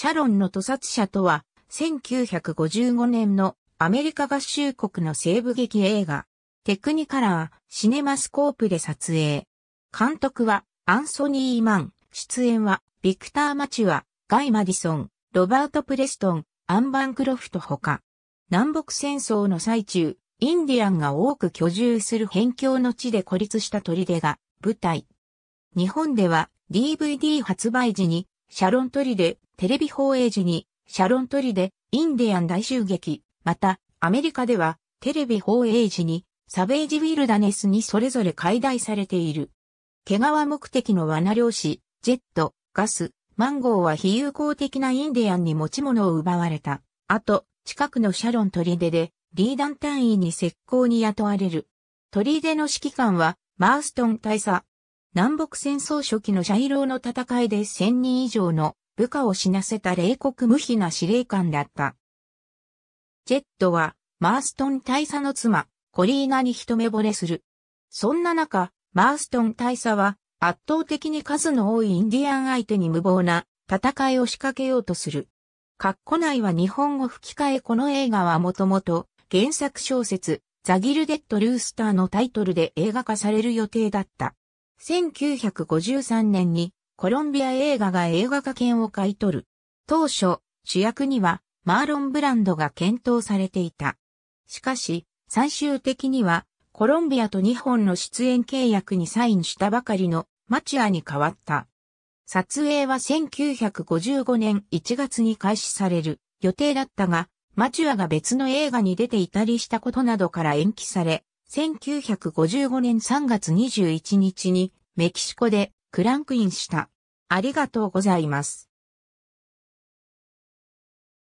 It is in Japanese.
シャロンの屠殺者とは、1955年のアメリカ合衆国の西部劇映画、テクニカラー、シネマスコープで撮影。監督はアンソニー・マン、出演はビクター・マチュア、ガイ・マディソン、ロバート・プレストン、アンバン・クロフトほか。南北戦争の最中、インディアンが多く居住する辺境の地で孤立した砦が舞台。日本では DVD 発売時にシャロントリデ、テレビ放映時に、シャロントリデ、インディアン大襲撃、また、アメリカでは、テレビ放映時に、サベージ・ウィルダネスにそれぞれ解体されている。毛皮目的の罠漁師、ジェット、ガス、マンゴーは非友好的なインディアンに持ち物を奪われた。あと、近くのシャロントリデで、リーダン単位に石膏に雇われる。トリデの指揮官は、マーストン大佐、南北戦争初期のシャイローの戦いで1000人以上の部下を死なせた冷酷無比な司令官だった。ジェットは、マーストン大佐の妻、コリーナに一目惚れする。そんな中、マーストン大佐は、圧倒的に数の多いインディアン相手に無謀な戦いを仕掛けようとする。括弧内は日本語吹き替えこの映画はもともと原作小説ザギルデッド・ルースターのタイトルで映画化される予定だった。1953年にコロンビア映画が映画化権を買い取る。当初、主役にはマーロン・ブランドが検討されていた。しかし、最終的にはコロンビアと日本の出演契約にサインしたばかりのマチュアに変わった。撮影は1955年1月に開始される予定だったが、マチュアが別の映画に出ていたりしたことなどから延期され、1955年3月21日にメキシコでクランクインした。ありがとうございます。